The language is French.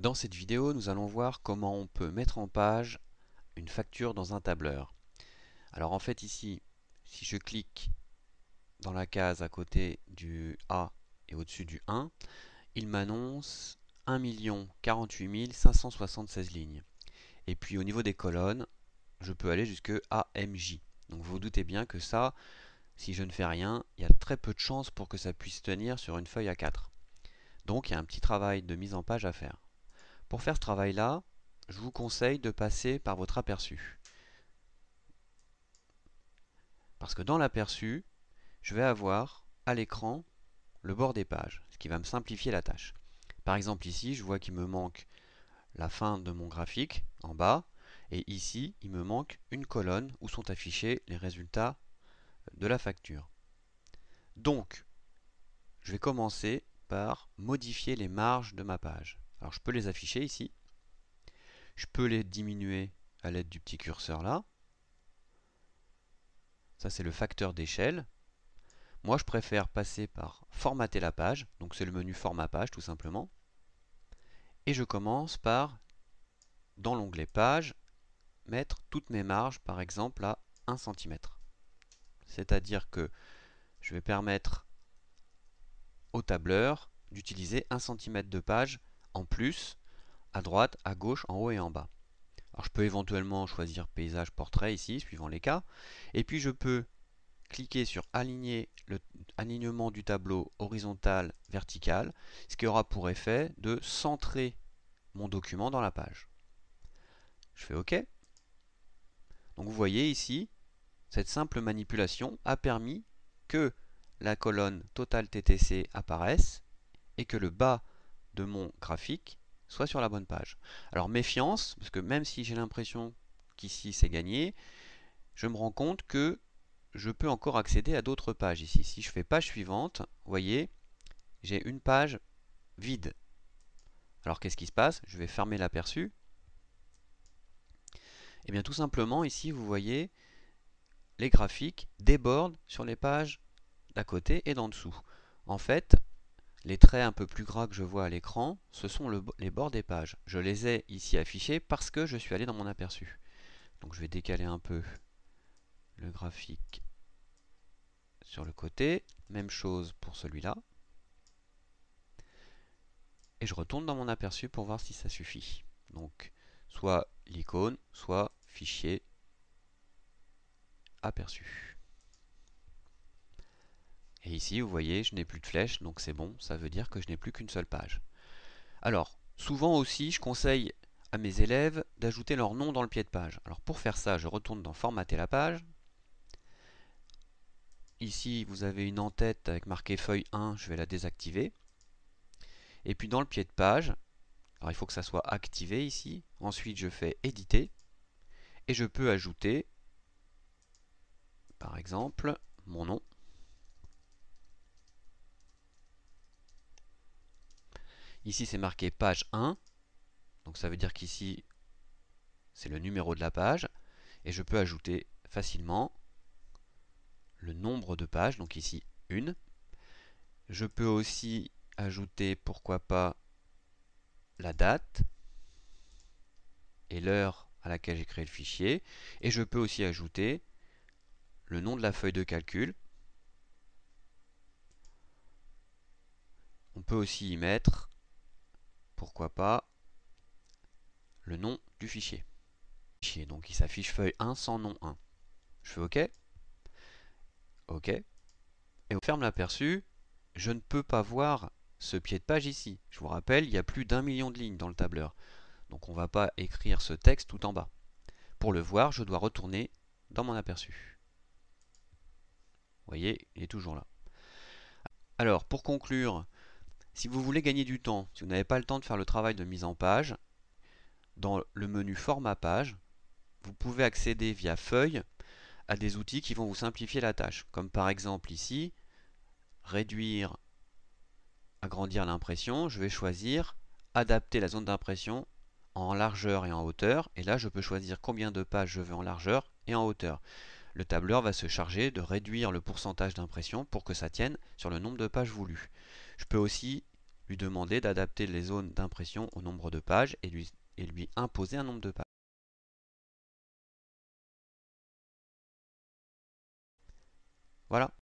Dans cette vidéo, nous allons voir comment on peut mettre en page une facture dans un tableur. Alors en fait ici, si je clique dans la case à côté du A et au-dessus du 1, il m'annonce 1 048 576 lignes. Et puis au niveau des colonnes, je peux aller jusque AMJ. Donc vous vous doutez bien que ça, si je ne fais rien, il y a très peu de chances pour que ça puisse tenir sur une feuille A4. Donc il y a un petit travail de mise en page à faire. Pour faire ce travail-là, je vous conseille de passer par votre aperçu. Parce que dans l'aperçu, je vais avoir à l'écran le bord des pages, ce qui va me simplifier la tâche. Par exemple ici, je vois qu'il me manque la fin de mon graphique en bas, et ici, il me manque une colonne où sont affichés les résultats de la facture. Donc, je vais commencer par modifier les marges de ma page. Alors je peux les afficher ici. Je peux les diminuer à l'aide du petit curseur là. Ça c'est le facteur d'échelle. Moi je préfère passer par formater la page. Donc c'est le menu format page tout simplement. Et je commence par, dans l'onglet page, mettre toutes mes marges par exemple à 1 cm. C'est-à-dire que je vais permettre au tableur d'utiliser 1 cm de page en plus, à droite, à gauche, en haut et en bas. Alors je peux éventuellement choisir paysage portrait ici, suivant les cas. Et puis je peux cliquer sur aligner le alignement du tableau horizontal, vertical, ce qui aura pour effet de centrer mon document dans la page. Je fais OK. Donc vous voyez ici, cette simple manipulation a permis que la colonne Total TTC apparaisse et que le bas mon graphique soit sur la bonne page. Alors méfiance, parce que même si j'ai l'impression qu'ici c'est gagné, je me rends compte que je peux encore accéder à d'autres pages ici. Si je fais page suivante, voyez, j'ai une page vide. Alors qu'est-ce qui se passe Je vais fermer l'aperçu. Et eh bien tout simplement, ici vous voyez, les graphiques débordent sur les pages d'à côté et d'en dessous. En fait, les traits un peu plus gras que je vois à l'écran, ce sont les bords des pages. Je les ai ici affichés parce que je suis allé dans mon aperçu. Donc je vais décaler un peu le graphique sur le côté. Même chose pour celui-là. Et je retourne dans mon aperçu pour voir si ça suffit. Donc soit l'icône, soit fichier aperçu. Et ici, vous voyez, je n'ai plus de flèche, donc c'est bon, ça veut dire que je n'ai plus qu'une seule page. Alors, souvent aussi, je conseille à mes élèves d'ajouter leur nom dans le pied de page. Alors pour faire ça, je retourne dans Formater la page. Ici, vous avez une en-tête avec marqué feuille 1, je vais la désactiver. Et puis dans le pied de page, alors il faut que ça soit activé ici. Ensuite, je fais éditer. Et je peux ajouter, par exemple, mon nom. Ici, c'est marqué page 1. Donc ça veut dire qu'ici, c'est le numéro de la page. Et je peux ajouter facilement le nombre de pages, donc ici une. Je peux aussi ajouter, pourquoi pas, la date et l'heure à laquelle j'ai créé le fichier. Et je peux aussi ajouter le nom de la feuille de calcul. On peut aussi y mettre pourquoi pas le nom du fichier. donc il s'affiche feuille 1 sans nom 1. Je fais OK. OK. Et on ferme l'aperçu. Je ne peux pas voir ce pied de page ici. Je vous rappelle, il y a plus d'un million de lignes dans le tableur. Donc on ne va pas écrire ce texte tout en bas. Pour le voir, je dois retourner dans mon aperçu. Vous voyez, il est toujours là. Alors, pour conclure, si vous voulez gagner du temps, si vous n'avez pas le temps de faire le travail de mise en page, dans le menu format page, vous pouvez accéder via feuille à des outils qui vont vous simplifier la tâche, comme par exemple ici, réduire, agrandir l'impression, je vais choisir adapter la zone d'impression en largeur et en hauteur, et là je peux choisir combien de pages je veux en largeur et en hauteur. Le tableur va se charger de réduire le pourcentage d'impression pour que ça tienne sur le nombre de pages voulues. Je peux aussi lui demander d'adapter les zones d'impression au nombre de pages et lui, et lui imposer un nombre de pages. Voilà.